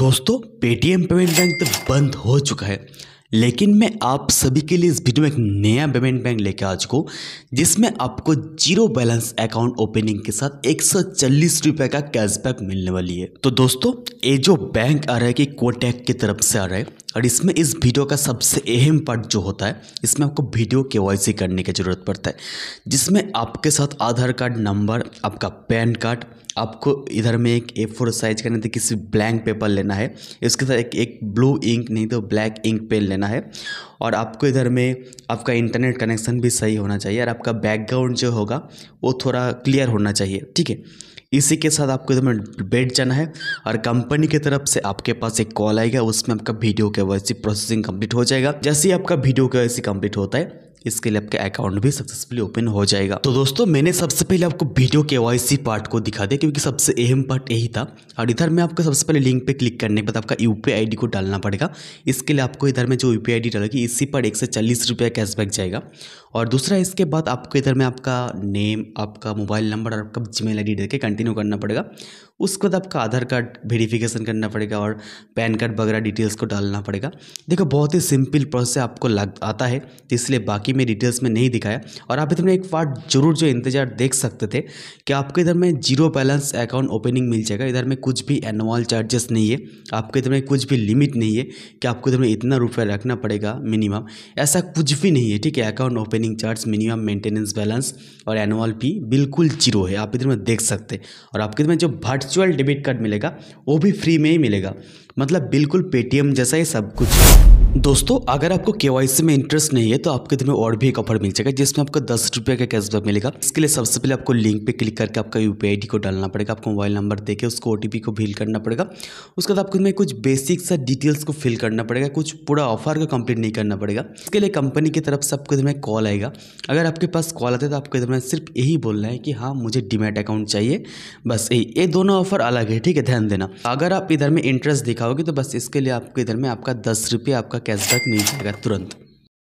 दोस्तों Paytm payment bank तो बंद हो चुका है लेकिन मैं आप सभी के लिए इस वीडियो में एक नया पेमेंट बैंक लेके आज को जिसमें आपको जीरो बैलेंस अकाउंट ओपनिंग के साथ एक सौ चालीस रुपये का कैशबैक मिलने वाली है तो दोस्तों ये जो बैंक आ रहा है कि कोटैक की तरफ से आ रहा है और इसमें इस वीडियो का सबसे अहम पार्ट जो होता है इसमें आपको वीडियो के करने की ज़रूरत पड़ता है जिसमें आपके साथ आधार कार्ड नंबर आपका पैन कार्ड आपको इधर में एक ए फोर साइज का नहीं तो किसी ब्लैंक पेपर लेना है इसके साथ एक एक ब्लू इंक नहीं तो ब्लैक इंक पेन लेना है और आपको इधर में आपका इंटरनेट कनेक्शन भी सही होना चाहिए और आपका बैकग्राउंड जो होगा वो थोड़ा क्लियर होना चाहिए ठीक है इसी के साथ आपको एकदम बैठ जाना है और कंपनी की तरफ से आपके पास एक कॉल आएगा उसमें आपका वीडियो के वैसी प्रोसेसिंग कंप्लीट हो जाएगा जैसे ही आपका वीडियो के वैसी कंप्लीट होता है इसके लिए आपका अकाउंट भी सक्सेसफुली ओपन हो जाएगा तो दोस्तों मैंने सबसे पहले आपको वीडियो के वाई पार्ट को दिखा दिया क्योंकि सबसे अहम पार्ट यही था और इधर में आपको सबसे पहले लिंक पे क्लिक करने के बाद आपका यू पी को डालना पड़ेगा इसके लिए आपको इधर में जो यू पी डालेगी इसी पर एक चालीस रुपया कैशबैक जाएगा और दूसरा इसके बाद आपको इधर में आपका नेम आपका मोबाइल नंबर और आपका जी मेल आई देकर कंटिन्यू करना पड़ेगा उसके बाद आपका आधार कार्ड वेरिफिकेशन करना पड़ेगा और पैन कार्ड वगैरह डिटेल्स को डालना पड़ेगा देखो बहुत ही सिंपल प्रोसेस आपको लग आता है इसलिए बाकी बाकी में डिटेल्स में नहीं दिखाया और आप इधर में एक बार जरूर जो इंतजार देख सकते थे कि आपको इधर में जीरो बैलेंस अकाउंट ओपनिंग मिल जाएगा इधर में कुछ भी एनुअल चार्जेस नहीं है आपको इधर में कुछ भी लिमिट नहीं है कि आपको इधर में इतना रुपया रखना पड़ेगा मिनिमम ऐसा कुछ भी नहीं है ठीक है account opening charge minimum maintenance balance और एनुअल फी बिल्कुल जीरो है आप इधर में देख सकते और आपके इधर में जो वर्चुअल डेबिट कार्ड मिलेगा वो भी फ्री में ही मिलेगा मतलब बिल्कुल पेटीएम जैसा ही सब कुछ दोस्तों अगर आपको के में इंटरेस्ट नहीं है तो आपके दिन में और भी एक ऑफर मिल जाएगा जिसमें आपको दस रुपये का कैशबैक मिलेगा इसके लिए सबसे पहले आपको लिंक पे क्लिक करके आपका यू पी को डालना पड़ेगा आपको मोबाइल नंबर देके उसको ओ को फिल करना पड़ेगा उसके बाद आपको इसमें कुछ बेसिक सा डिटेल्स को फिल करना पड़ेगा कुछ पूरा ऑफर का कंप्लीट नहीं करना पड़ेगा इसके लिए कंपनी की तरफ से आपको इधर में कॉल आएगा अगर आपके पास कॉल आता है तो आपको इधर में सिर्फ यही बोलना है कि हाँ मुझे डिमेट अकाउंट चाहिए बस यही ये दोनों ऑफर अलग है ठीक है ध्यान देना अगर आप इधर में इंटरेस्ट दिखाओगे तो बस इसके लिए आपको इधर में आपका दस आपका कैशबैक मिल जाएगा तुरंत